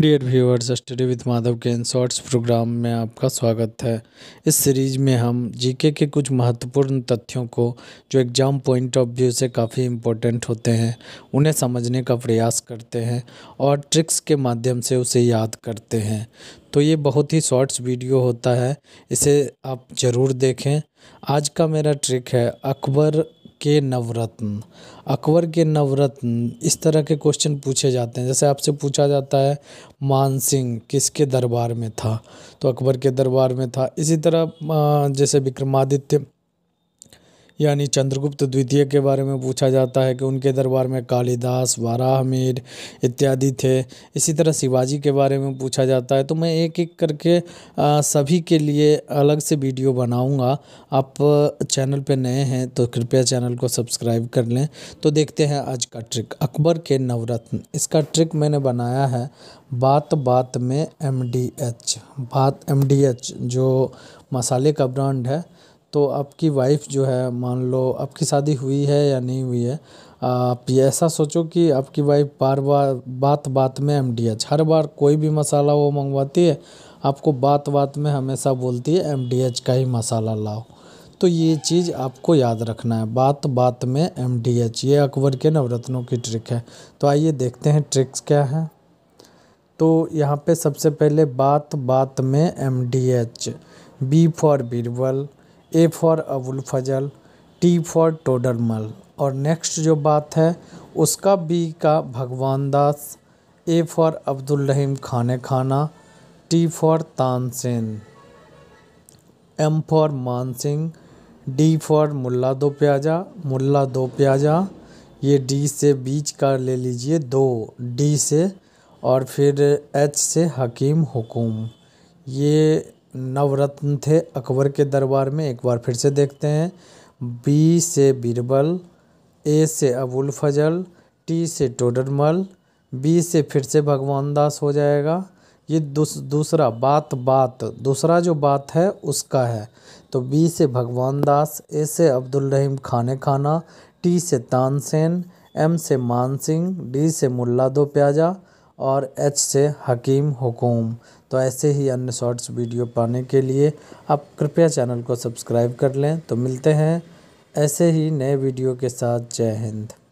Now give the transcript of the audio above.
dear viewers study with Madhav के in shorts programme में आपका स्वागत है इस सीरीज़ में हम जीके के कुछ महत्वपूर्ण तथ्यों को जो एग्ज़ाम पॉइंट ऑफ व्यू से काफ़ी इम्पोर्टेंट होते हैं उन्हें समझने का प्रयास करते हैं और ट्रिक्स के माध्यम से उसे याद करते हैं तो ये बहुत ही शॉर्ट्स वीडियो होता है इसे आप ज़रूर देखें आज का मेरा ट्रिक है अकबर के नवरत्न अकबर के नवरत्न इस तरह के क्वेश्चन पूछे जाते हैं जैसे आपसे पूछा जाता है मानसिंह किसके दरबार में था तो अकबर के दरबार में था इसी तरह जैसे विक्रमादित्य यानी चंद्रगुप्त द्वितीय के बारे में पूछा जाता है कि उनके दरबार में कालिदास वाराहमीर इत्यादि थे इसी तरह शिवाजी के बारे में पूछा जाता है तो मैं एक एक करके सभी के लिए अलग से वीडियो बनाऊँगा आप चैनल पर नए हैं तो कृपया चैनल को सब्सक्राइब कर लें तो देखते हैं आज का ट्रिक अकबर के नवरत्न इसका ट्रिक मैंने बनाया है बात बात में एम डी एच बात एम डी एच जो मसाले का ब्रांड है तो आपकी वाइफ जो है मान लो आपकी शादी हुई है या नहीं हुई है आप ये ऐसा सोचो कि आपकी वाइफ बार बार बात बात में एम डी एच हर बार कोई भी मसाला वो मंगवाती है आपको बात बात में हमेशा बोलती है एम डी एच का ही मसाला लाओ तो ये चीज़ आपको याद रखना है बात बात में एम डी एच ये अकबर के नवरत्नों की ट्रिक है तो आइए देखते हैं ट्रिक्स क्या हैं तो यहाँ पे सबसे पहले बात बात में M D H B for Birbal A for Abul Fazal T for Todarmal और नेक्स्ट जो बात है उसका बी का भगवान दास ए फॉर अब्दुल रहीम खाने खाना T for Tansen M for Man Singh D for मुल्ला दो प्याजा मुल्ला दो प्याजा ये डी से बीच का ले लीजिए दो डी से और फिर एच से हकीम हुकुम ये नवरत्न थे अकबर के दरबार में एक बार फिर से देखते हैं बी से बीरबल ए से अबुल फजल टी से टोडरमल बी से फिर से भगवान दास हो जाएगा ये दूस, दूसरा बात बात दूसरा जो बात है उसका है तो बी से भगवान दास ए से अब्दुल रहीम खाने खाना टी से तानसेन एम से मानसिंह डी से मुल्ला दो प्याजा और एच से हकीम हुकूम तो ऐसे ही अन्य शॉर्ट्स वीडियो पाने के लिए आप कृपया चैनल को सब्सक्राइब कर लें तो मिलते हैं ऐसे ही नए वीडियो के साथ जय हिंद